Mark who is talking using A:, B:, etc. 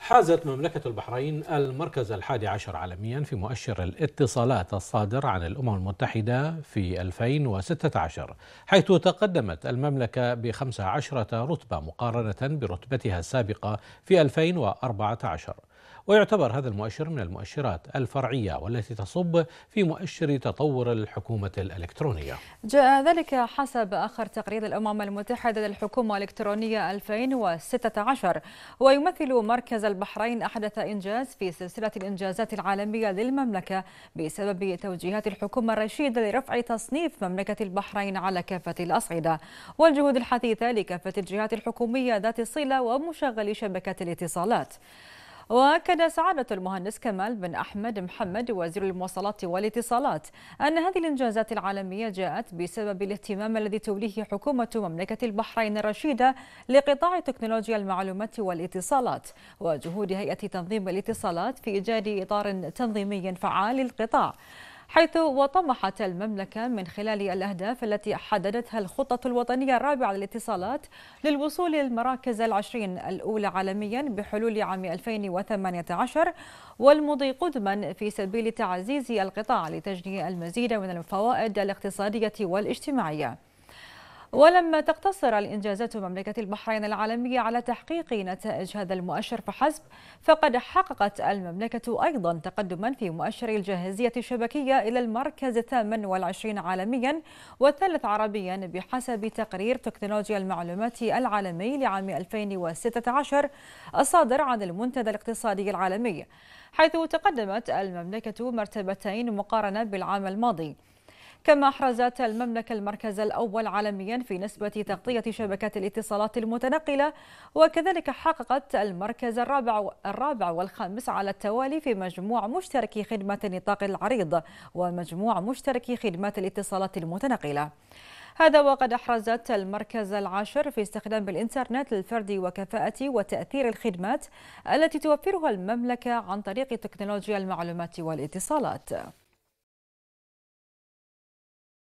A: حازت مملكة البحرين المركز الحادي عشر عالميا في مؤشر الاتصالات الصادر عن الأمم المتحدة في 2016 حيث تقدمت المملكة بخمسة عشرة رتبة مقارنة برتبتها السابقة في 2014 ويعتبر هذا المؤشر من المؤشرات الفرعية والتي تصب في مؤشر تطور الحكومة الإلكترونية
B: جاء ذلك حسب آخر تقرير الأمم المتحدة للحكومة الإلكترونية 2016 ويمثل مركز البحرين أحدث إنجاز في سلسلة الإنجازات العالمية للمملكة بسبب توجيهات الحكومة الرشيدة لرفع تصنيف مملكة البحرين على كافة الأصعدة والجهود الحثيثة لكافة الجهات الحكومية ذات الصلة ومشغلي شبكات الاتصالات وأكد سعادة المهندس كمال بن أحمد محمد وزير المواصلات والاتصالات أن هذه الإنجازات العالمية جاءت بسبب الاهتمام الذي توليه حكومة مملكة البحرين الرشيدة لقطاع تكنولوجيا المعلومات والاتصالات وجهود هيئة تنظيم الاتصالات في إيجاد إطار تنظيمي فعال للقطاع حيث وطمحت المملكة من خلال الأهداف التي حددتها الخطة الوطنية الرابعة للاتصالات للوصول للمراكز العشرين الأولى عالميا بحلول عام 2018 والمضي قدما في سبيل تعزيز القطاع لتجني المزيد من الفوائد الاقتصادية والاجتماعية ولما تقتصر الإنجازات مملكة البحرين العالمية على تحقيق نتائج هذا المؤشر فحسب فقد حققت المملكة أيضا تقدما في مؤشر الجاهزية الشبكية إلى المركز الثامن والعشرين عالميا والثالث عربيا بحسب تقرير تكنولوجيا المعلومات العالمي لعام 2016 الصادر عن المنتدى الاقتصادي العالمي حيث تقدمت المملكة مرتبتين مقارنة بالعام الماضي كما أحرزت المملكة المركز الأول عالميا في نسبة تغطية شبكات الاتصالات المتنقلة وكذلك حققت المركز الرابع الرابع والخامس على التوالي في مجموع مشتركي خدمة النطاق العريض ومجموع مشتركي خدمات الاتصالات المتنقلة. هذا وقد أحرزت المركز العاشر في استخدام الإنترنت الفردي وكفاءة وتأثير الخدمات التي توفرها المملكة عن طريق تكنولوجيا المعلومات والاتصالات